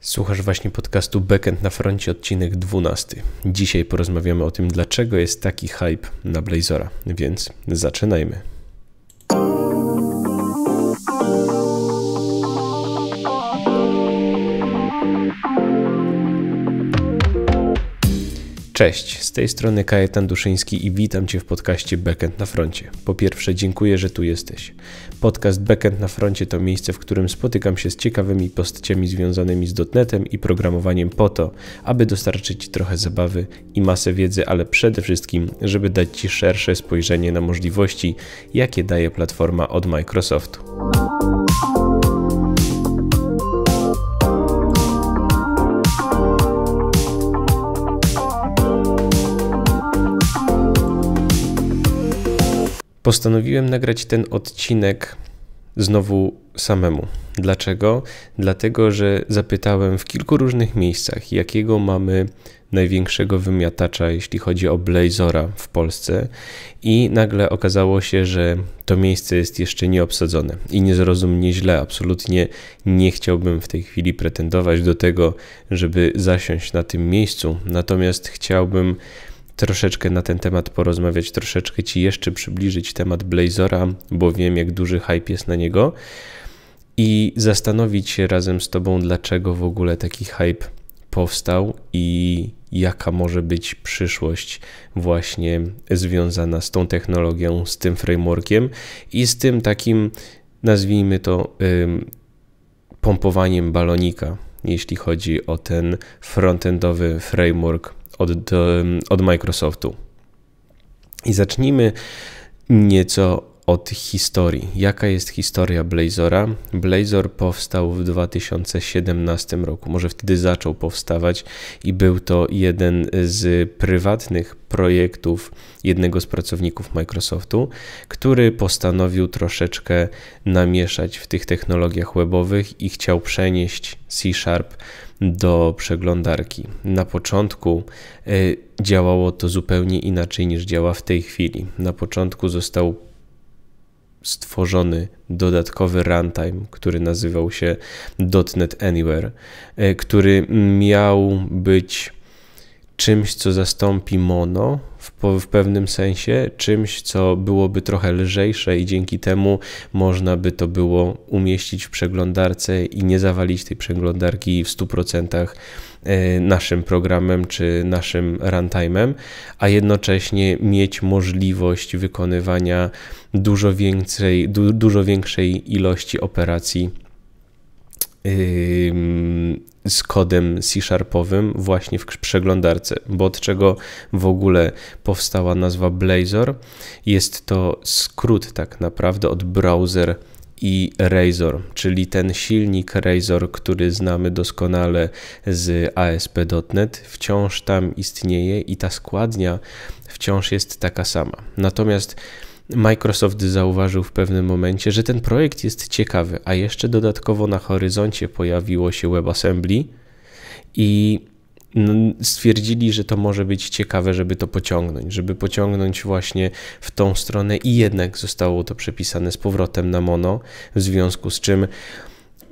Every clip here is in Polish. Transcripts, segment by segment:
Słuchasz właśnie podcastu Backend na froncie, odcinek 12. Dzisiaj porozmawiamy o tym, dlaczego jest taki hype na Blazora, więc zaczynajmy. Cześć, z tej strony Kajetan Duszyński i witam Cię w podcaście Backend na Froncie. Po pierwsze, dziękuję, że tu jesteś. Podcast Backend na Froncie to miejsce, w którym spotykam się z ciekawymi postaciami związanymi z .NETem i programowaniem po to, aby dostarczyć Ci trochę zabawy i masę wiedzy, ale przede wszystkim, żeby dać Ci szersze spojrzenie na możliwości, jakie daje platforma od Microsoftu. Postanowiłem nagrać ten odcinek znowu samemu. Dlaczego? Dlatego, że zapytałem w kilku różnych miejscach, jakiego mamy największego wymiatacza, jeśli chodzi o Blazora w Polsce, i nagle okazało się, że to miejsce jest jeszcze nieobsadzone. I nie zrozum źle, absolutnie nie chciałbym w tej chwili pretendować do tego, żeby zasiąść na tym miejscu, natomiast chciałbym troszeczkę na ten temat porozmawiać, troszeczkę Ci jeszcze przybliżyć temat Blazora, bo wiem, jak duży hype jest na niego i zastanowić się razem z Tobą, dlaczego w ogóle taki hype powstał i jaka może być przyszłość właśnie związana z tą technologią, z tym frameworkiem i z tym takim, nazwijmy to, pompowaniem balonika, jeśli chodzi o ten frontendowy framework od, od Microsoftu. I zacznijmy nieco od historii. Jaka jest historia Blazora? Blazor powstał w 2017 roku, może wtedy zaczął powstawać i był to jeden z prywatnych projektów jednego z pracowników Microsoftu, który postanowił troszeczkę namieszać w tych technologiach webowych i chciał przenieść C Sharp do przeglądarki. Na początku e, działało to zupełnie inaczej niż działa w tej chwili. Na początku został stworzony dodatkowy runtime, który nazywał się .NET Anywhere, e, który miał być czymś, co zastąpi mono w, w, pewnym sensie, czymś, co byłoby trochę lżejsze i dzięki temu można by to było umieścić w przeglądarce i nie zawalić tej przeglądarki w 100% E, naszym programem czy naszym runtime'em, a jednocześnie mieć możliwość wykonywania dużo du, dużo większej ilości operacji z kodem C-Sharpowym właśnie w przeglądarce, bo od czego w ogóle powstała nazwa Blazor. Jest to skrót tak naprawdę od browser i Razor, czyli ten silnik Razor, który znamy doskonale z ASP.NET, wciąż tam istnieje i ta składnia wciąż jest taka sama. Natomiast Microsoft zauważył w pewnym momencie, że ten projekt jest ciekawy, a jeszcze dodatkowo na horyzoncie pojawiło się WebAssembly i no, stwierdzili, że to może być ciekawe, żeby to pociągnąć, żeby pociągnąć właśnie w tą stronę i jednak zostało to przepisane z powrotem na mono, w związku z czym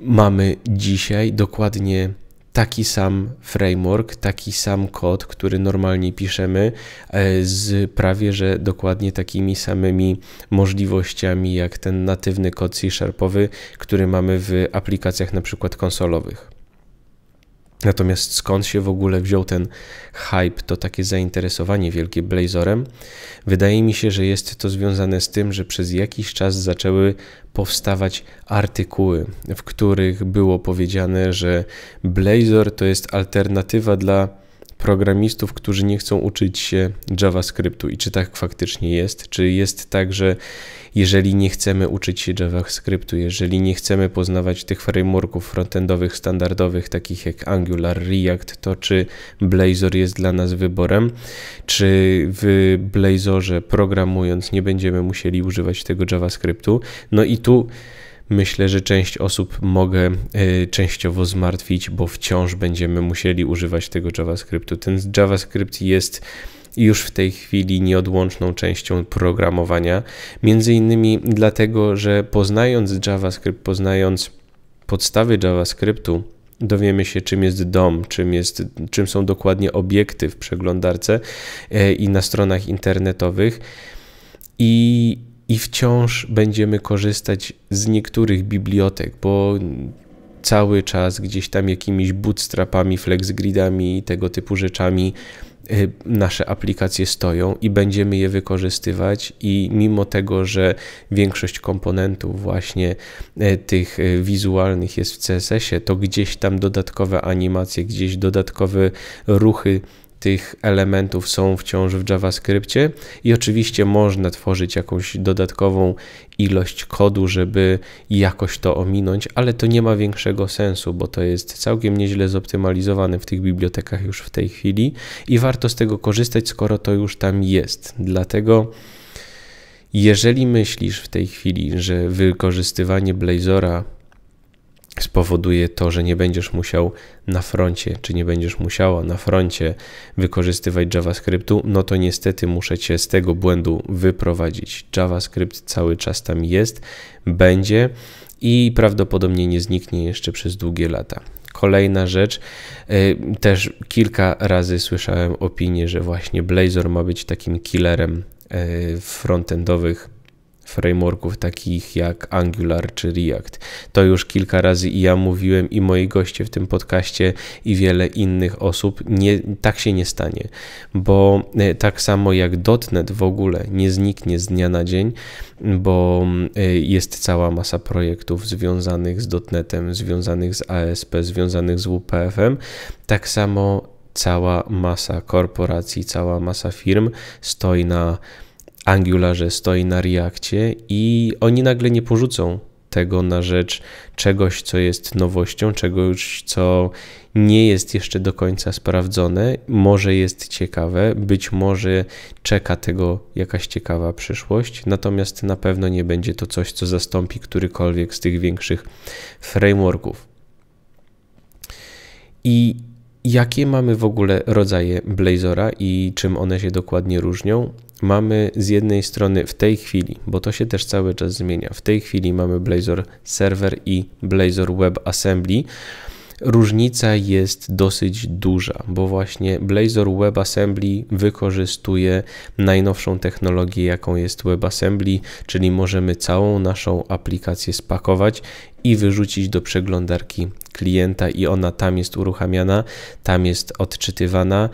mamy dzisiaj dokładnie taki sam framework, taki sam kod, który normalnie piszemy e, z prawie że dokładnie takimi samymi możliwościami jak ten natywny kod C-sharpowy, który mamy w aplikacjach na przykład konsolowych. Natomiast skąd się w ogóle wziął ten hype, to takie zainteresowanie wielkie Blazorem? Wydaje mi się, że jest to związane z tym, że przez jakiś czas zaczęły powstawać artykuły, w których było powiedziane, że Blazor to jest alternatywa dla programistów, którzy nie chcą uczyć się JavaScriptu i czy tak faktycznie jest? Czy jest tak, że jeżeli nie chcemy uczyć się JavaScriptu, jeżeli nie chcemy poznawać tych frameworków frontendowych standardowych, takich jak Angular, React, to czy Blazor jest dla nas wyborem? Czy w Blazorze programując nie będziemy musieli używać tego JavaScriptu? No i tu myślę, że część osób mogę e, częściowo zmartwić, bo wciąż będziemy musieli używać tego JavaScriptu. Ten JavaScript jest już w tej chwili nieodłączną częścią programowania, między innymi dlatego, że poznając JavaScript, poznając podstawy JavaScriptu, dowiemy się, czym jest DOM, czym, jest, czym są dokładnie obiekty w przeglądarce e, i na stronach internetowych. I i wciąż będziemy korzystać z niektórych bibliotek, bo cały czas gdzieś tam jakimiś bootstrapami, flexgridami i tego typu rzeczami y, nasze aplikacje stoją i będziemy je wykorzystywać i mimo tego, że większość komponentów właśnie y, tych y, wizualnych jest w CSS-ie, to gdzieś tam dodatkowe animacje, gdzieś dodatkowe ruchy tych elementów są wciąż w JavaScriptie i oczywiście można tworzyć jakąś dodatkową ilość kodu, żeby jakoś to ominąć, ale to nie ma większego sensu, bo to jest całkiem nieźle zoptymalizowane w tych bibliotekach już w tej chwili i warto z tego korzystać, skoro to już tam jest. Dlatego jeżeli myślisz w tej chwili, że wykorzystywanie Blazora spowoduje to, że nie będziesz musiał na froncie, czy nie będziesz musiała na froncie wykorzystywać JavaScriptu, no to niestety muszę cię z tego błędu wyprowadzić. JavaScript cały czas tam jest, będzie i prawdopodobnie nie zniknie jeszcze przez długie lata. Kolejna rzecz, y, też kilka razy słyszałem opinię, że właśnie Blazor ma być takim killerem y, frontendowych frameworków takich jak Angular czy React. To już kilka razy i ja mówiłem, i moi goście w tym podcaście, i wiele innych osób. Nie, tak się nie stanie, bo e, tak samo jak .NET w ogóle nie zniknie z dnia na dzień, bo e, jest cała masa projektów związanych z .NETem, związanych z ASP, związanych z WPF-em, tak samo cała masa korporacji, cała masa firm stoi na Angularze stoi na Reakcie i oni nagle nie porzucą tego na rzecz czegoś, co jest nowością, czegoś, co nie jest jeszcze do końca sprawdzone, może jest ciekawe, być może czeka tego jakaś ciekawa przyszłość, natomiast na pewno nie będzie to coś, co zastąpi którykolwiek z tych większych frameworków. I Jakie mamy w ogóle rodzaje blazora i czym one się dokładnie różnią? Mamy z jednej strony w tej chwili, bo to się też cały czas zmienia, w tej chwili mamy Blazor Server i Blazor WebAssembly. Różnica jest dosyć duża, bo właśnie Blazor WebAssembly wykorzystuje najnowszą technologię, jaką jest WebAssembly, czyli możemy całą naszą aplikację spakować i wyrzucić do przeglądarki klienta i ona tam jest uruchamiana, tam jest odczytywana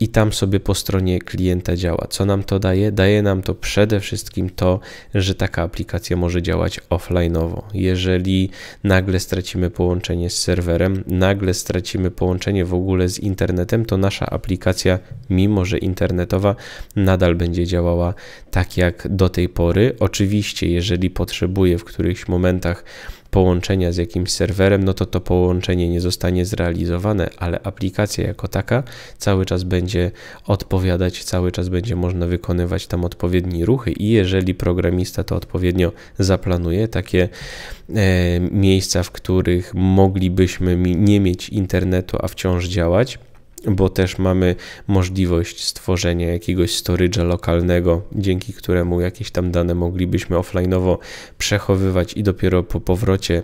i tam sobie po stronie klienta działa. Co nam to daje? Daje nam to przede wszystkim to, że taka aplikacja może działać offlineowo. Jeżeli nagle stracimy połączenie z serwerem, nagle stracimy połączenie w ogóle z internetem, to nasza aplikacja, mimo że internetowa, nadal będzie działała tak jak do tej pory. Oczywiście, jeżeli potrzebuje w którychś momentach połączenia z jakimś serwerem, no to to połączenie nie zostanie zrealizowane, ale aplikacja jako taka cały czas będzie odpowiadać, cały czas będzie można wykonywać tam odpowiednie ruchy i jeżeli programista to odpowiednio zaplanuje, takie e, miejsca, w których moglibyśmy nie mieć internetu, a wciąż działać, bo też mamy możliwość stworzenia jakiegoś storage'a lokalnego, dzięki któremu jakieś tam dane moglibyśmy offline'owo przechowywać i dopiero po powrocie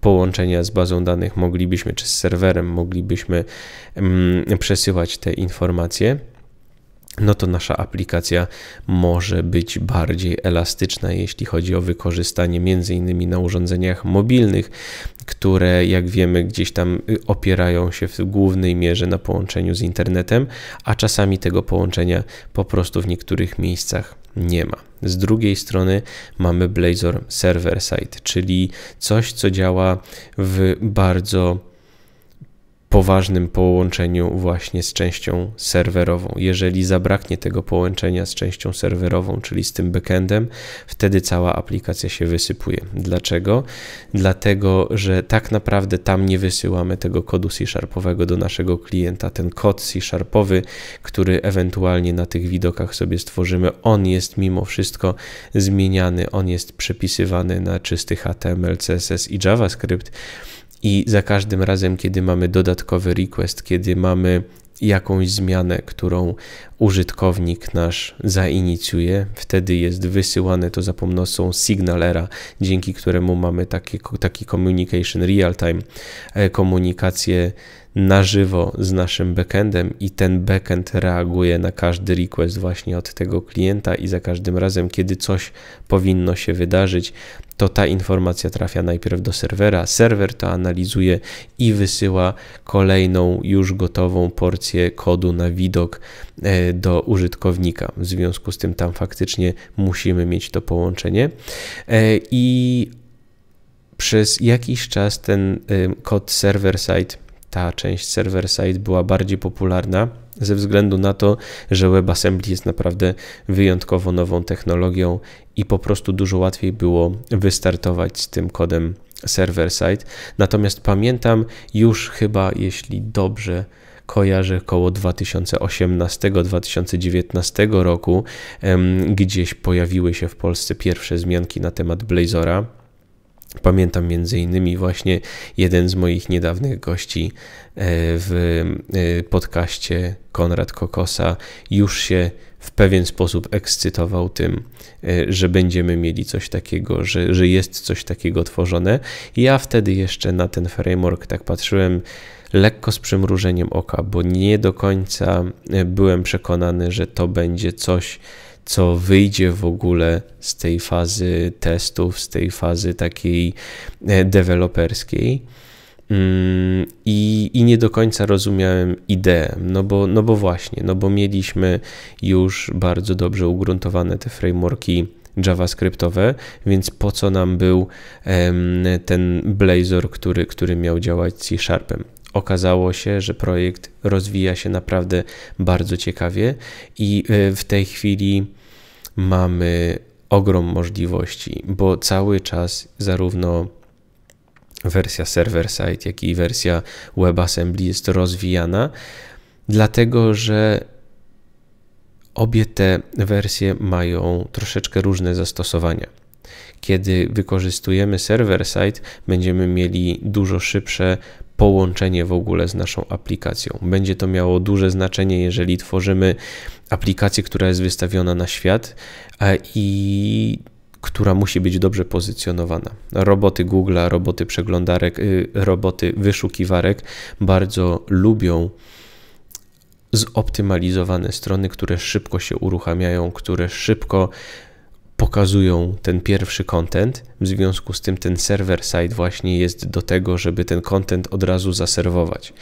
połączenia z bazą danych moglibyśmy, czy z serwerem moglibyśmy mm, przesyłać te informacje no to nasza aplikacja może być bardziej elastyczna, jeśli chodzi o wykorzystanie między innymi na urządzeniach mobilnych, które jak wiemy gdzieś tam y, opierają się w głównej mierze na połączeniu z internetem, a czasami tego połączenia po prostu w niektórych miejscach nie ma. Z drugiej strony mamy Blazor Server Side, czyli coś, co działa w bardzo poważnym połączeniu właśnie z częścią serwerową. Jeżeli zabraknie tego połączenia z częścią serwerową, czyli z tym backendem, wtedy cała aplikacja się wysypuje. Dlaczego? Dlatego, że tak naprawdę tam nie wysyłamy tego kodu C-sharpowego do naszego klienta. Ten kod C-sharpowy, który ewentualnie na tych widokach sobie stworzymy, on jest mimo wszystko zmieniany, on jest przepisywany na czysty HTML, CSS i JavaScript i za każdym razem, kiedy mamy dodatkowy request, kiedy mamy jakąś zmianę, którą użytkownik nasz zainicjuje. Wtedy jest wysyłane to za pomocą Signalera, dzięki któremu mamy taki taki communication real-time, e, komunikację na żywo z naszym backendem i ten backend reaguje na każdy request właśnie od tego klienta i za każdym razem, kiedy coś powinno się wydarzyć, to ta informacja trafia najpierw do serwera. Serwer to analizuje i wysyła kolejną już gotową porcję kodu na widok e, do użytkownika. W związku z tym tam faktycznie musimy mieć to połączenie. E, I przez jakiś czas ten kod server-side, ta część server-side była bardziej popularna ze względu na to, że WebAssembly jest naprawdę wyjątkowo nową technologią i po prostu dużo łatwiej było wystartować z tym kodem server-side. Natomiast pamiętam już chyba, jeśli dobrze kojarzę koło 2018-2019 roku gdzieś pojawiły się w Polsce pierwsze zmianki na temat Blazora. Pamiętam między innymi właśnie jeden z moich niedawnych gości e, w e, podcaście Konrad Kokosa już się w pewien sposób ekscytował tym, e, że będziemy mieli coś takiego, że, że jest coś takiego tworzone. Ja wtedy jeszcze na ten framework tak patrzyłem lekko z przymrużeniem oka, bo nie do końca e, byłem przekonany, że to będzie coś, co wyjdzie w ogóle z tej fazy testów, z tej fazy takiej e, deweloperskiej. Mm, I, I nie do końca rozumiałem ideę, no bo, no bo właśnie, no bo mieliśmy już bardzo dobrze ugruntowane te frameworki JavaScriptowe, więc po co nam był ten Blazor, który, który miał działać C Sharpem? okazało się, że projekt rozwija się naprawdę bardzo ciekawie i e, w tej chwili mamy ogrom możliwości, bo cały czas zarówno wersja server-side, jak i wersja WebAssembly jest rozwijana, dlatego że obie te wersje mają troszeczkę różne zastosowania. Kiedy wykorzystujemy server-side, będziemy mieli dużo szybsze połączenie w ogóle z naszą aplikacją. Będzie to miało duże znaczenie, jeżeli tworzymy aplikację, która jest wystawiona na świat e, i która musi być dobrze pozycjonowana. Roboty Google'a, roboty przeglądarek, y, roboty wyszukiwarek bardzo lubią zoptymalizowane strony, które szybko się uruchamiają, które szybko pokazują ten pierwszy content. W związku z tym ten server side właśnie jest do tego, żeby ten content od razu zaserwować.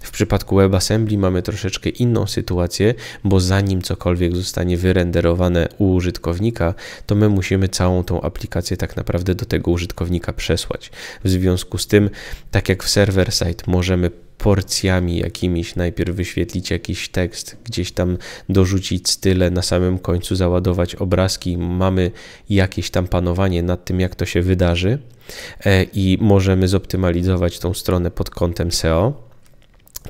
W przypadku WebAssembly mamy troszeczkę inną sytuację, bo zanim cokolwiek zostanie wyrenderowane u użytkownika, to my musimy całą tą aplikację tak naprawdę do tego użytkownika przesłać. W związku z tym, tak jak w server side możemy porcjami jakimiś. Najpierw wyświetlić jakiś tekst, gdzieś tam dorzucić style, na samym końcu załadować obrazki. Mamy jakieś tam panowanie nad tym, jak to się wydarzy e, i możemy zoptymalizować tą stronę pod kątem SEO.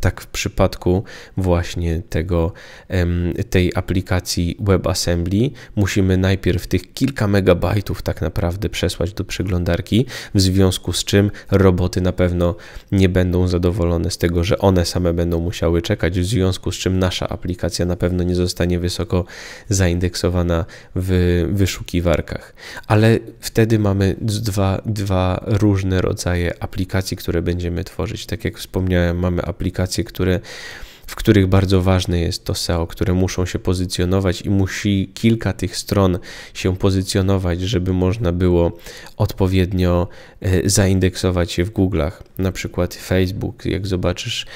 Tak w przypadku właśnie tego, tej aplikacji WebAssembly musimy najpierw tych kilka megabajtów tak naprawdę przesłać do przeglądarki, w związku z czym roboty na pewno nie będą zadowolone z tego, że one same będą musiały czekać, w związku z czym nasza aplikacja na pewno nie zostanie wysoko zaindeksowana w wyszukiwarkach. Ale wtedy mamy dwa, dwa różne rodzaje aplikacji, które będziemy tworzyć. Tak jak wspomniałem, mamy aplikację aplikacje, które w których bardzo ważne jest to SEO, które muszą się pozycjonować i musi kilka tych stron się pozycjonować, żeby można było odpowiednio e, zaindeksować je w Google'ach. Na przykład Facebook, jak zobaczysz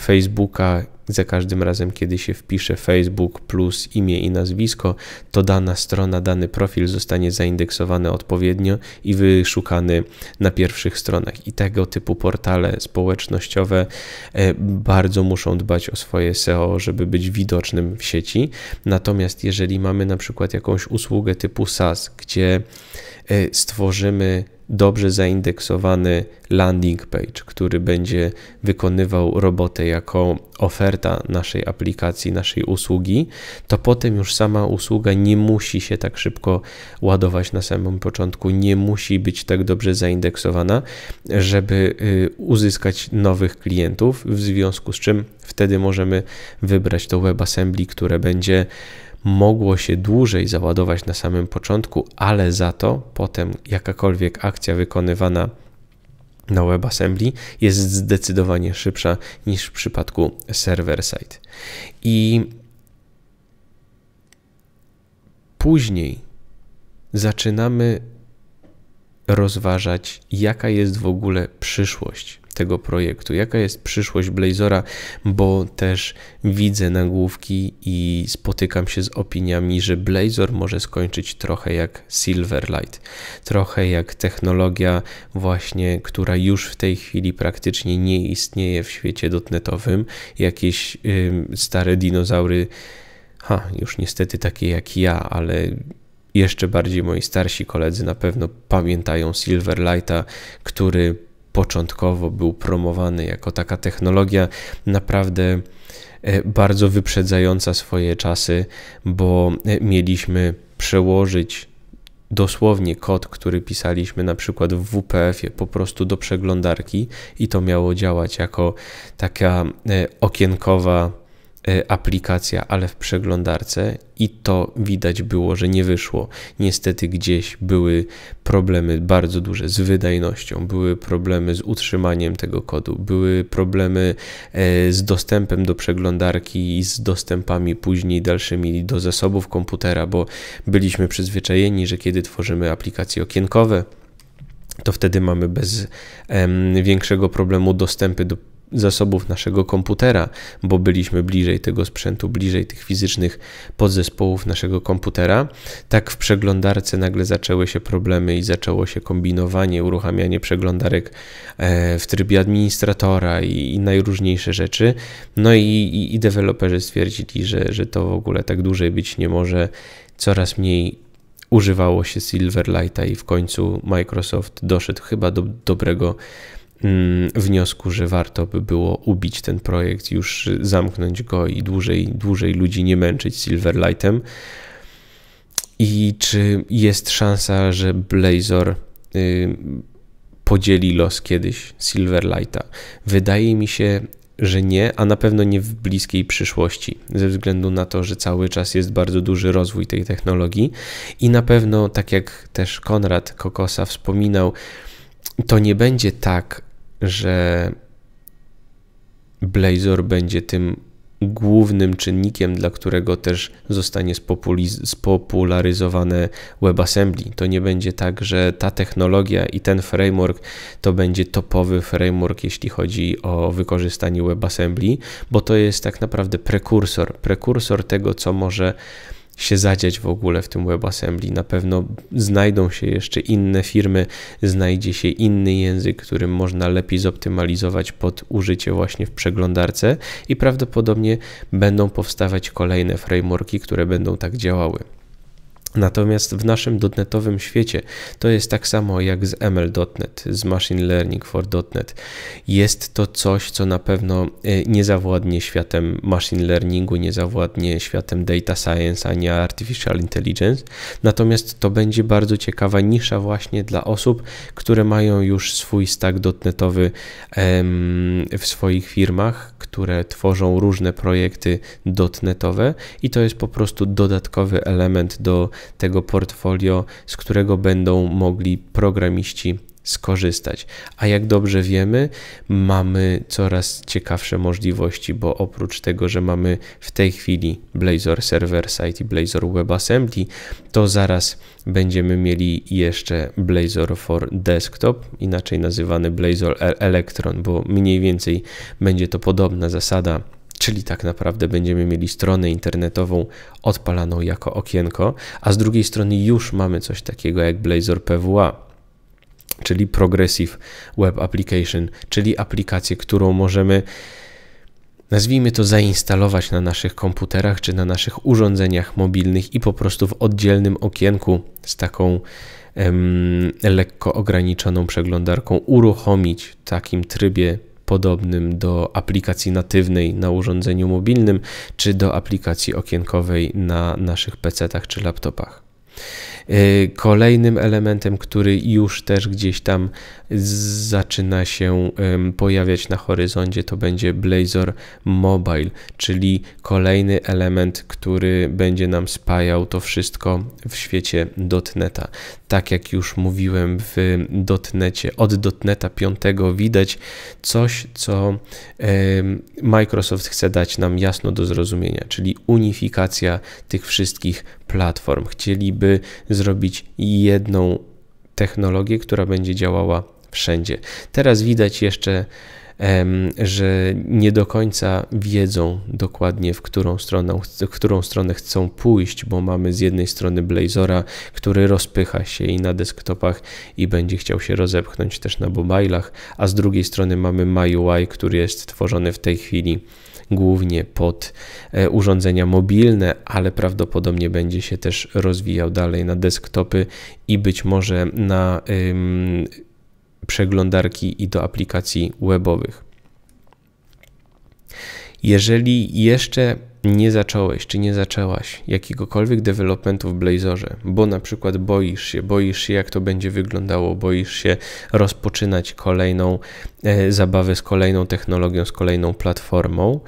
Facebooka za każdym razem, kiedy się wpisze Facebook plus imię i nazwisko, to dana strona, dany profil zostanie zaindeksowany odpowiednio i wyszukany na pierwszych stronach. I tego typu portale społecznościowe e, bardzo muszą dbać o swoje SEO, żeby być widocznym w sieci. Natomiast jeżeli mamy na przykład jakąś usługę typu SaaS, gdzie e, stworzymy dobrze zaindeksowany landing page, który będzie wykonywał robotę jako oferta naszej aplikacji, naszej usługi, to potem już sama usługa nie musi się tak szybko ładować na samym początku, nie musi być tak dobrze zaindeksowana, żeby y, uzyskać nowych klientów, w związku z czym wtedy możemy wybrać to WebAssembly, które będzie mogło się dłużej załadować na samym początku, ale za to potem jakakolwiek akcja wykonywana na WebAssembly jest zdecydowanie szybsza niż w przypadku server-side. I później zaczynamy rozważać, jaka jest w ogóle przyszłość tego projektu? Jaka jest przyszłość Blazora? Bo też widzę nagłówki i spotykam się z opiniami, że Blazor może skończyć trochę jak Silverlight, trochę jak technologia właśnie, która już w tej chwili praktycznie nie istnieje w świecie dotnetowym, jakieś yy, stare dinozaury, ha, już niestety takie jak ja, ale jeszcze bardziej moi starsi koledzy na pewno pamiętają Silverlighta, który początkowo był promowany jako taka technologia naprawdę e, bardzo wyprzedzająca swoje czasy, bo e, mieliśmy przełożyć dosłownie kod, który pisaliśmy na przykład w WPF-ie po prostu do przeglądarki i to miało działać jako taka e, okienkowa E, aplikacja, ale w przeglądarce i to widać było, że nie wyszło. Niestety gdzieś były problemy bardzo duże z wydajnością, były problemy z utrzymaniem tego kodu, były problemy e, z dostępem do przeglądarki i z dostępami później dalszymi do zasobów komputera, bo byliśmy przyzwyczajeni, że kiedy tworzymy aplikacje okienkowe, to wtedy mamy bez większego problemu dostępy do zasobów naszego komputera, bo byliśmy bliżej tego sprzętu, bliżej tych fizycznych podzespołów naszego komputera, tak w przeglądarce nagle zaczęły się problemy i zaczęło się kombinowanie, uruchamianie przeglądarek e, w trybie administratora i, najróżniejsze rzeczy. No i, i, i deweloperzy stwierdzili, że, że to w ogóle tak dłużej być nie może. Coraz mniej używało się Silverlighta i w końcu Microsoft doszedł chyba do dobrego Mm, wniosku, że warto by było ubić ten projekt, już zamknąć go i dłużej, dłużej ludzi nie męczyć Silverlightem. I czy jest szansa, że Blazor y, podzieli los kiedyś Silverlighta? Wydaje mi się, że nie, a na pewno nie w bliskiej przyszłości, ze względu na to, że cały czas jest bardzo duży rozwój tej technologii i na pewno, tak jak też Konrad Kokosa wspominał, to nie będzie tak, że Blazor będzie tym głównym czynnikiem, dla którego też zostanie spopularyzowane WebAssembly. To nie będzie tak, że ta technologia i ten framework to będzie topowy framework, jeśli chodzi o wykorzystanie WebAssembly, bo to jest tak naprawdę prekursor, prekursor tego, co może się zadziać w ogóle w tym WebAssembly. Na pewno znajdą się jeszcze inne firmy, znajdzie się inny język, którym można lepiej zoptymalizować pod użycie właśnie w przeglądarce i prawdopodobnie będą powstawać kolejne frameworki, które będą tak działały. Natomiast w naszym .NETowym świecie to jest tak samo jak z ML.NET, z Machine Learning for .NET. Jest to coś, co na pewno e, nie zawładnie światem machine learningu, nie zawładnie światem data science ani artificial intelligence. Natomiast to będzie bardzo ciekawa nisza właśnie dla osób, które mają już swój stack .NETowy w swoich firmach, które tworzą różne projekty .NETowe i to jest po prostu dodatkowy element do tego portfolio, z którego będą mogli programiści skorzystać. A jak dobrze wiemy, mamy coraz ciekawsze możliwości, bo oprócz tego, że mamy w tej chwili Blazor Server Site i Blazor WebAssembly, to zaraz będziemy mieli jeszcze Blazor for Desktop, inaczej nazywany Blazor Electron, bo mniej więcej będzie to podobna zasada czyli tak naprawdę będziemy mieli stronę internetową odpalaną jako okienko, a z drugiej strony już mamy coś takiego jak Blazor PWA czyli Progressive Web Application, czyli aplikację, którą możemy, nazwijmy to, zainstalować na naszych komputerach czy na naszych urządzeniach mobilnych i po prostu w oddzielnym okienku z taką em, lekko ograniczoną przeglądarką uruchomić w takim trybie podobnym do aplikacji natywnej na urządzeniu mobilnym czy do aplikacji okienkowej na naszych PC-tach czy laptopach. Y, kolejnym elementem, który już też gdzieś tam zaczyna się pojawiać na horyzoncie, to będzie Blazor Mobile, czyli kolejny element, który będzie nam spajał to wszystko w świecie dotneta. Tak jak już mówiłem w dotnecie, od dotneta 5 widać coś, co Microsoft chce dać nam jasno do zrozumienia, czyli unifikacja tych wszystkich platform. Chcieliby zrobić jedną technologię, która będzie działała wszędzie. Teraz widać jeszcze, że nie do końca wiedzą dokładnie, w którą stronę, w którą stronę chcą pójść, bo mamy z jednej strony Blazora, który rozpycha się i na desktopach i będzie chciał się rozepchnąć też na mobilach, a z drugiej strony mamy MyUI, który jest tworzony w tej chwili głównie pod e, urządzenia mobilne, ale prawdopodobnie będzie się też rozwijał dalej na desktopy i być może na ym, przeglądarki i do aplikacji webowych. Jeżeli jeszcze nie zacząłeś czy nie zaczęłaś jakiegokolwiek developmentu w Blazorze, bo na przykład boisz się, boisz się jak to będzie wyglądało, boisz się rozpoczynać kolejną e, zabawę z kolejną technologią, z kolejną platformą,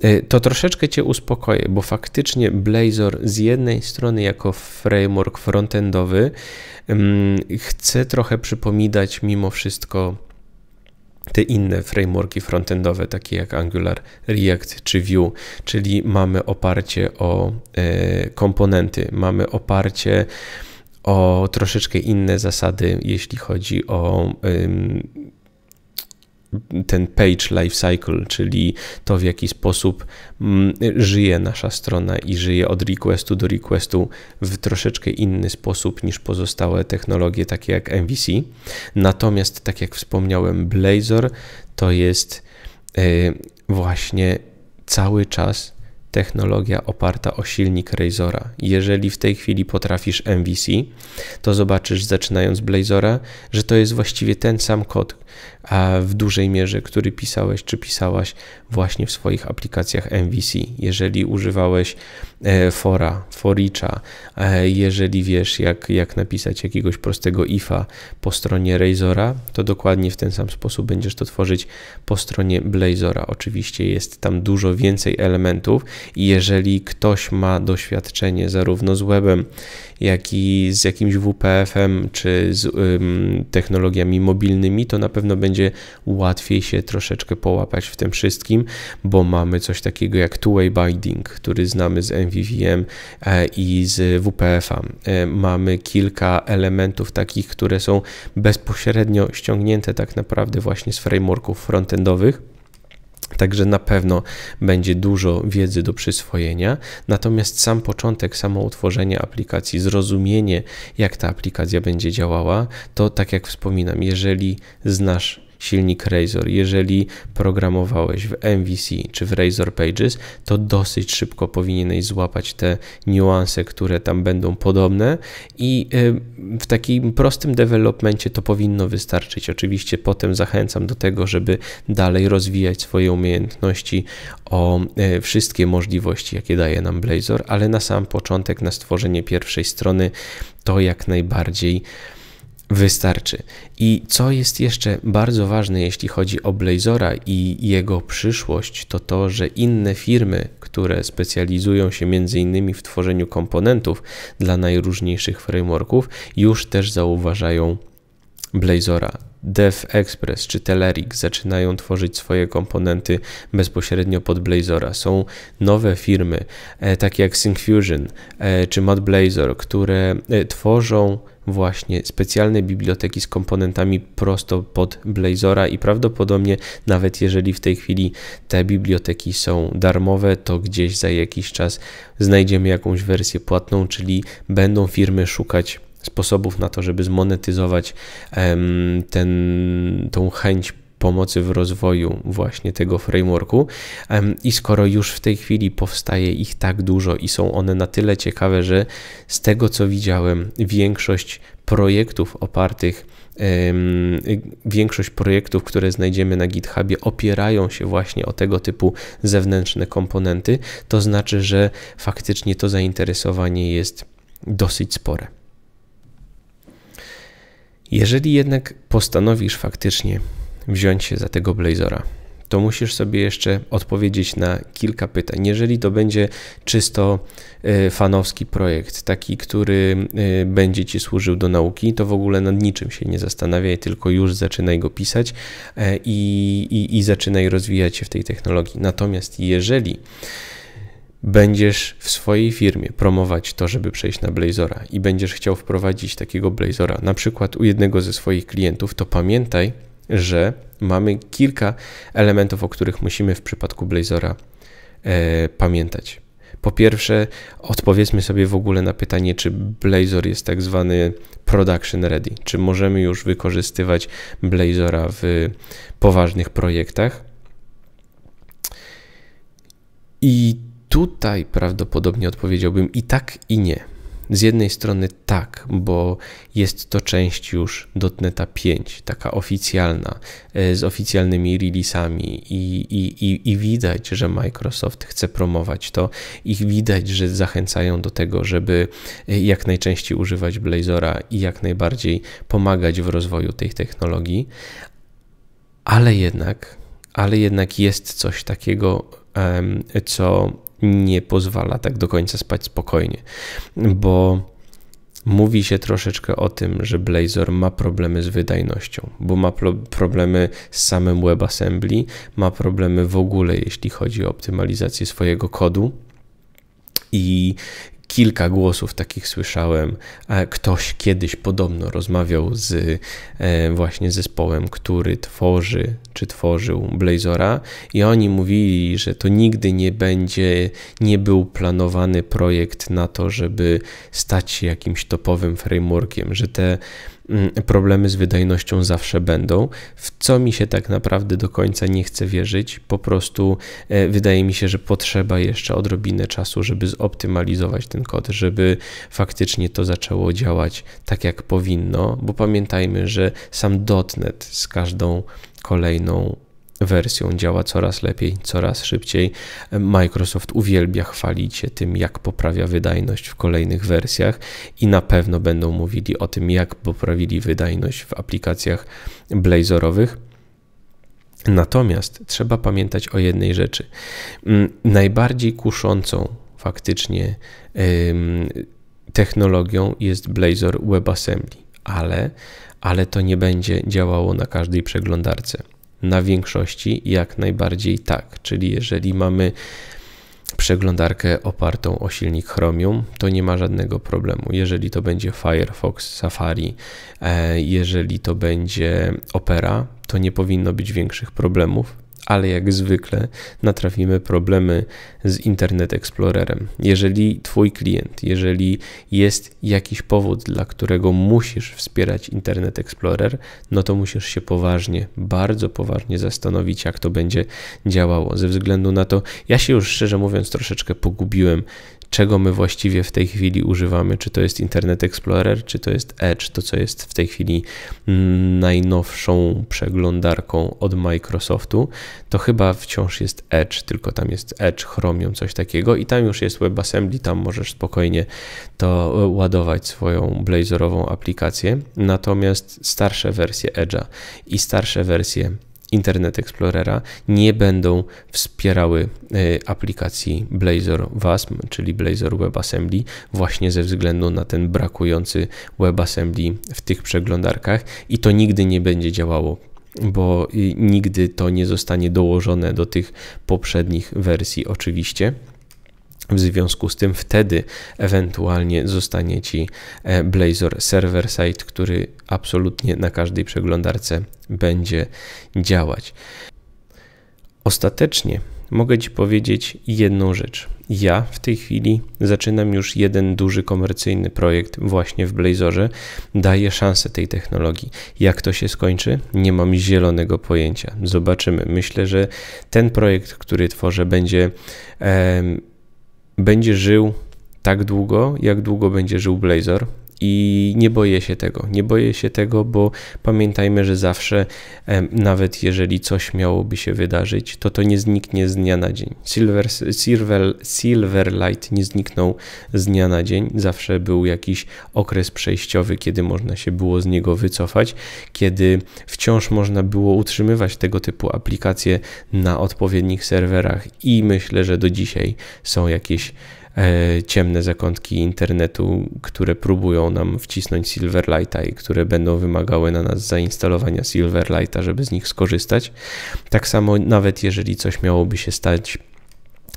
e, to troszeczkę cię uspokoję, bo faktycznie Blazor z jednej strony jako framework frontendowy mm, chce trochę przypominać mimo wszystko te inne frameworki frontendowe, takie jak Angular, React czy Vue, czyli mamy oparcie o e, komponenty, mamy oparcie o troszeczkę inne zasady, jeśli chodzi o ten page life cycle, czyli to w jaki sposób mm, żyje nasza strona i żyje od requestu do requestu w troszeczkę inny sposób niż pozostałe technologie takie jak MVC. Natomiast tak jak wspomniałem, Blazor to jest e, właśnie cały czas technologia oparta o silnik Razora. Jeżeli w tej chwili potrafisz MVC, to zobaczysz zaczynając Blazora, że to jest właściwie ten sam kod, w dużej mierze, który pisałeś czy pisałaś właśnie w swoich aplikacjach MVC. Jeżeli używałeś e, fora, foricza, e, jeżeli wiesz jak, jak napisać jakiegoś prostego ifa po stronie Razora, to dokładnie w ten sam sposób będziesz to tworzyć po stronie Blazora. Oczywiście jest tam dużo więcej elementów i jeżeli ktoś ma doświadczenie zarówno z webem, jak i z jakimś WPF-em czy z ym, technologiami mobilnymi, to na pewno będzie będzie łatwiej się troszeczkę połapać w tym wszystkim, bo mamy coś takiego jak two-way binding, który znamy z MVVM e, i z WPF-a. E, mamy kilka elementów takich, które są bezpośrednio ściągnięte tak naprawdę właśnie z frameworków frontendowych Także na pewno będzie dużo wiedzy do przyswojenia, natomiast sam początek, samo utworzenie aplikacji, zrozumienie, jak ta aplikacja będzie działała, to tak jak wspominam, jeżeli znasz silnik Razor. Jeżeli programowałeś w MVC czy w Razor Pages, to dosyć szybko powinieneś złapać te niuanse, które tam będą podobne i w takim prostym developmencie to powinno wystarczyć. Oczywiście potem zachęcam do tego, żeby dalej rozwijać swoje umiejętności o e, wszystkie możliwości, jakie daje nam Blazor, ale na sam początek, na stworzenie pierwszej strony, to jak najbardziej wystarczy. I co jest jeszcze bardzo ważne, jeśli chodzi o Blazora i jego przyszłość, to to, że inne firmy, które specjalizują się m.in. w tworzeniu komponentów dla najróżniejszych frameworków, już też zauważają Blazora. Dev Express czy Telerik zaczynają tworzyć swoje komponenty bezpośrednio pod Blazora. Są nowe firmy, e, takie jak Syncfusion e, czy ModBlazor, które e, tworzą właśnie specjalne biblioteki z komponentami prosto pod Blazora i prawdopodobnie nawet jeżeli w tej chwili te biblioteki są darmowe, to gdzieś za jakiś czas znajdziemy jakąś wersję płatną, czyli będą firmy szukać sposobów na to, żeby zmonetyzować um, ten, tą chęć pomocy w rozwoju właśnie tego frameworku. I skoro już w tej chwili powstaje ich tak dużo i są one na tyle ciekawe, że z tego co widziałem, większość projektów opartych większość projektów, które znajdziemy na GitHubie, opierają się właśnie o tego typu zewnętrzne komponenty, to znaczy, że faktycznie to zainteresowanie jest dosyć spore. Jeżeli jednak postanowisz faktycznie wziąć się za tego Blazora, to musisz sobie jeszcze odpowiedzieć na kilka pytań. Jeżeli to będzie czysto e, fanowski projekt, taki, który e, będzie ci służył do nauki, to w ogóle nad niczym się nie zastanawiaj, tylko już zaczynaj go pisać e, i, i, i zaczynaj rozwijać się w tej technologii. Natomiast jeżeli będziesz w swojej firmie promować to, żeby przejść na Blazora i będziesz chciał wprowadzić takiego Blazora, na przykład u jednego ze swoich klientów, to pamiętaj, że mamy kilka elementów, o których musimy w przypadku Blazora e, pamiętać. Po pierwsze, odpowiedzmy sobie w ogóle na pytanie, czy Blazor jest tak zwany production ready, czy możemy już wykorzystywać Blazora w poważnych projektach. I tutaj prawdopodobnie odpowiedziałbym i tak, i nie. Z jednej strony tak, bo jest to część już dotneta 5, taka oficjalna, e, z oficjalnymi releasami i, i, i, i widać, że Microsoft chce promować to, ich widać, że zachęcają do tego, żeby e, jak najczęściej używać Blazora i jak najbardziej pomagać w rozwoju tej technologii, ale jednak, ale jednak jest coś takiego, co nie pozwala tak do końca spać spokojnie, bo mówi się troszeczkę o tym, że Blazor ma problemy z wydajnością, bo ma pro problemy z samym WebAssembly, ma problemy w ogóle, jeśli chodzi o optymalizację swojego kodu. I kilka głosów takich słyszałem. Ktoś kiedyś podobno rozmawiał z e, właśnie zespołem, który tworzy czy tworzył Blazora i oni mówili, że to nigdy nie będzie, nie był planowany projekt na to, żeby stać się jakimś topowym frameworkiem, że te Mm, problemy z wydajnością zawsze będą, w co mi się tak naprawdę do końca nie chce wierzyć. Po prostu e, wydaje mi się, że potrzeba jeszcze odrobinę czasu, żeby zoptymalizować ten kod, żeby faktycznie to zaczęło działać tak jak powinno, bo pamiętajmy, że sam dotnet z każdą kolejną wersją działa coraz lepiej, coraz szybciej. Microsoft uwielbia chwalić się tym, jak poprawia wydajność w kolejnych wersjach i na pewno będą mówili o tym, jak poprawili wydajność w aplikacjach blazorowych. Natomiast trzeba pamiętać o jednej rzeczy. Mm, najbardziej kuszącą faktycznie technologią jest Blazor WebAssembly, ale, ale to nie będzie działało na każdej przeglądarce na większości jak najbardziej tak. Czyli jeżeli mamy przeglądarkę opartą o silnik Chromium, to nie ma żadnego problemu. Jeżeli to będzie Firefox, Safari, e, jeżeli to będzie Opera, to nie powinno być większych problemów ale jak zwykle natrafimy problemy z Internet Explorerem. Jeżeli Twój klient, jeżeli jest jakiś powód, dla którego musisz wspierać Internet Explorer, no to musisz się poważnie, bardzo poważnie zastanowić, jak to będzie działało. Ze względu na to, ja się już szczerze mówiąc troszeczkę pogubiłem, czego my właściwie w tej chwili używamy, czy to jest Internet Explorer, czy to jest Edge, to co jest w tej chwili mm, najnowszą przeglądarką od Microsoftu, to chyba wciąż jest Edge, tylko tam jest Edge, Chromium, coś takiego i tam już jest WebAssembly, tam możesz spokojnie to ładować swoją blazorową aplikację. Natomiast starsze wersje Edge'a i starsze wersje Internet Explorera nie będą wspierały y, aplikacji Blazor WASM, czyli Blazor WebAssembly, właśnie ze względu na ten brakujący WebAssembly w tych przeglądarkach i to nigdy nie będzie działało bo y, nigdy to nie zostanie dołożone do tych poprzednich wersji, oczywiście. W związku z tym wtedy ewentualnie zostanie Ci e, Blazor Server Side, który absolutnie na każdej przeglądarce będzie działać. Ostatecznie mogę Ci powiedzieć jedną rzecz. Ja w tej chwili zaczynam już jeden duży komercyjny projekt właśnie w Blazorze. Daję szansę tej technologii. Jak to się skończy? Nie mam zielonego pojęcia. Zobaczymy. Myślę, że ten projekt, który tworzę, będzie. Em, będzie żył tak długo, jak długo będzie żył Blazor, i nie boję się tego. Nie boję się tego, bo pamiętajmy, że zawsze, nawet jeżeli coś miałoby się wydarzyć, to to nie zniknie z dnia na dzień. Silver, Silver, Silverlight nie zniknął z dnia na dzień. Zawsze był jakiś okres przejściowy, kiedy można się było z niego wycofać, kiedy wciąż można było utrzymywać tego typu aplikacje na odpowiednich serwerach i myślę, że do dzisiaj są jakieś E, ciemne zakątki internetu, które próbują nam wcisnąć Silverlighta i które będą wymagały na nas zainstalowania Silverlighta, żeby z nich skorzystać. Tak samo nawet jeżeli coś miałoby się stać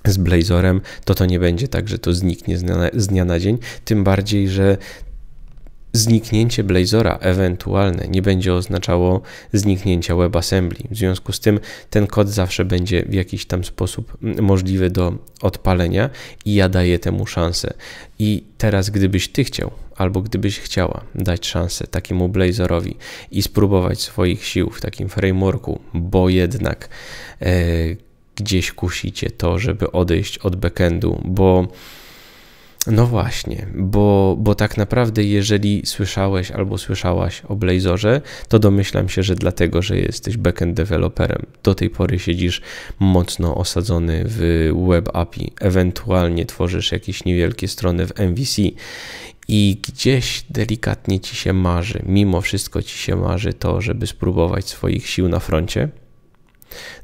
z Blazorem, to to nie będzie tak, że to zniknie z dnia na, z dnia na dzień. Tym bardziej, że zniknięcie Blazora ewentualne nie będzie oznaczało zniknięcia WebAssembly. W związku z tym ten kod zawsze będzie w jakiś tam sposób mm, możliwy do odpalenia i ja daję temu szansę. I teraz gdybyś ty chciał albo gdybyś chciała dać szansę takiemu Blazorowi i spróbować swoich sił w takim frameworku, bo jednak e, gdzieś kusicie to, żeby odejść od backendu, bo no właśnie, bo, bo tak naprawdę, jeżeli słyszałeś albo słyszałaś o Blazorze, to domyślam się, że dlatego, że jesteś backend developerem. Do tej pory siedzisz mocno osadzony w Web API, ewentualnie tworzysz jakieś niewielkie strony w MVC i gdzieś delikatnie ci się marzy, mimo wszystko ci się marzy to, żeby spróbować swoich sił na froncie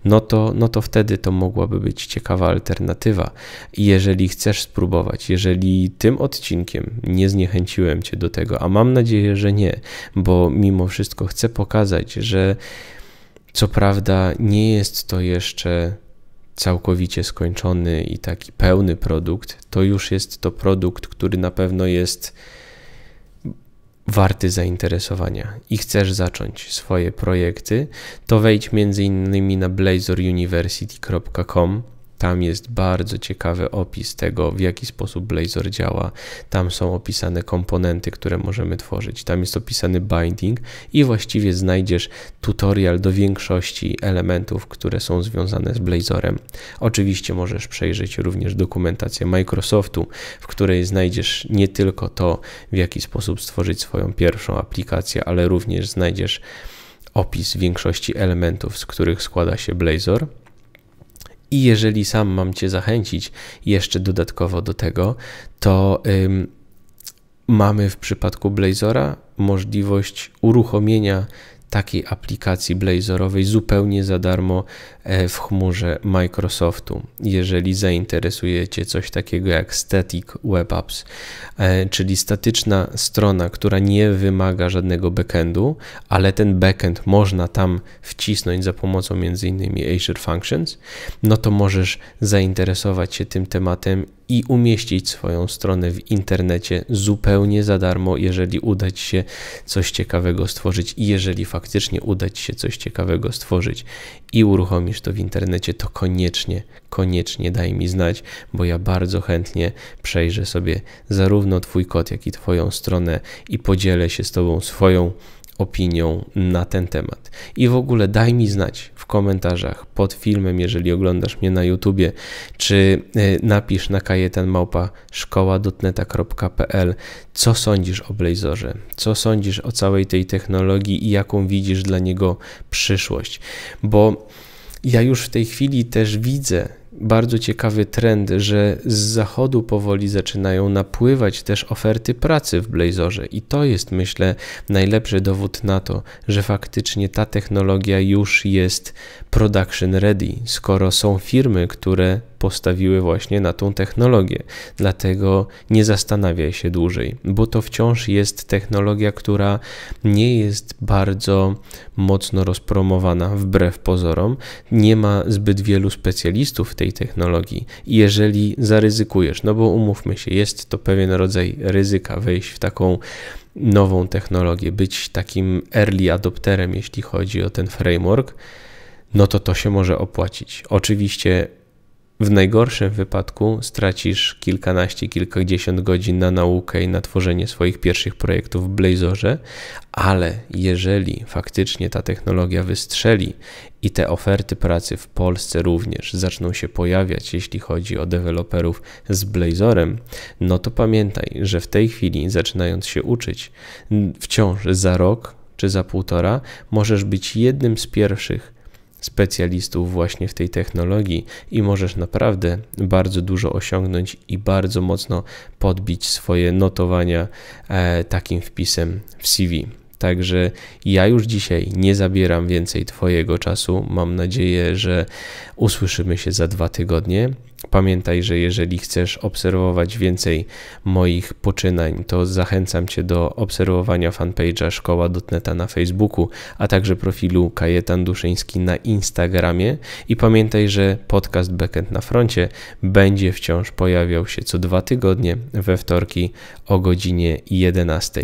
no to, no to wtedy to mogłaby być ciekawa alternatywa. I jeżeli chcesz spróbować, jeżeli tym odcinkiem nie zniechęciłem Cię do tego, a mam nadzieję, że nie, bo mimo wszystko chcę pokazać, że co prawda nie jest to jeszcze całkowicie skończony i taki pełny produkt, to już jest to produkt, który na pewno jest warty zainteresowania i chcesz zacząć swoje projekty, to wejdź m.in. na blazoruniversity.com tam jest bardzo ciekawy opis tego, w jaki sposób Blazor działa. Tam są opisane komponenty, które możemy tworzyć. Tam jest opisany binding i właściwie znajdziesz tutorial do większości elementów, które są związane z Blazorem. Oczywiście możesz przejrzeć również dokumentację Microsoftu, w której znajdziesz nie tylko to, w jaki sposób stworzyć swoją pierwszą aplikację, ale również znajdziesz opis większości elementów, z których składa się Blazor. I jeżeli sam mam Cię zachęcić jeszcze dodatkowo do tego, to ym, mamy w przypadku Blazora możliwość uruchomienia takiej aplikacji blazorowej zupełnie za darmo e, w chmurze Microsoftu. Jeżeli zainteresujecie coś takiego jak Static Web Apps, e, czyli statyczna strona, która nie wymaga żadnego backendu, ale ten backend można tam wcisnąć za pomocą m.in. Azure Functions, no to możesz zainteresować się tym tematem i umieścić swoją stronę w internecie zupełnie za darmo, jeżeli uda Ci się coś ciekawego stworzyć i jeżeli faktycznie uda Ci się coś ciekawego stworzyć i uruchomisz to w internecie, to koniecznie, koniecznie daj mi znać, bo ja bardzo chętnie przejrzę sobie zarówno Twój kod, jak i Twoją stronę i podzielę się z Tobą swoją opinią na ten temat. I w ogóle daj mi znać w komentarzach pod filmem, jeżeli oglądasz mnie na YouTubie, czy e, napisz na kajetanmałpa szkoła.dotneta.pl co sądzisz o Blazorze, co sądzisz o całej tej technologii i jaką widzisz dla niego przyszłość. Bo ja już w tej chwili też widzę, bardzo ciekawy trend, że z zachodu powoli zaczynają napływać też oferty pracy w Blazorze i to jest myślę najlepszy dowód na to, że faktycznie ta technologia już jest production ready, skoro są firmy, które postawiły właśnie na tą technologię. Dlatego nie zastanawiaj się dłużej, bo to wciąż jest technologia, która nie jest bardzo mocno rozpromowana wbrew pozorom. Nie ma zbyt wielu specjalistów w tej technologii. Jeżeli zaryzykujesz, no bo umówmy się, jest to pewien rodzaj ryzyka wejść w taką nową technologię, być takim early adopterem, jeśli chodzi o ten framework, no to to się może opłacić. Oczywiście w najgorszym wypadku stracisz kilkanaście, kilkadziesiąt godzin na naukę i na tworzenie swoich pierwszych projektów w Blazorze, ale jeżeli faktycznie ta technologia wystrzeli i te oferty pracy w Polsce również zaczną się pojawiać, jeśli chodzi o deweloperów z Blazorem, no to pamiętaj, że w tej chwili, zaczynając się uczyć, wciąż za rok czy za półtora możesz być jednym z pierwszych specjalistów właśnie w tej technologii i możesz naprawdę bardzo dużo osiągnąć i bardzo mocno podbić swoje notowania e, takim wpisem w CV. Także ja już dzisiaj nie zabieram więcej Twojego czasu. Mam nadzieję, że usłyszymy się za dwa tygodnie. Pamiętaj, że jeżeli chcesz obserwować więcej moich poczynań, to zachęcam Cię do obserwowania fanpage'a szkoła.neta na Facebooku, a także profilu Kajetan Duszyński na Instagramie. I pamiętaj, że podcast Backend na Froncie będzie wciąż pojawiał się co dwa tygodnie we wtorki o godzinie 11.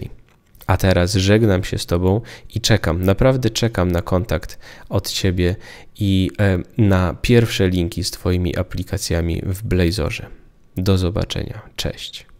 A teraz żegnam się z Tobą i czekam, naprawdę czekam na kontakt od Ciebie i e, na pierwsze linki z Twoimi aplikacjami w Blazorze. Do zobaczenia. Cześć.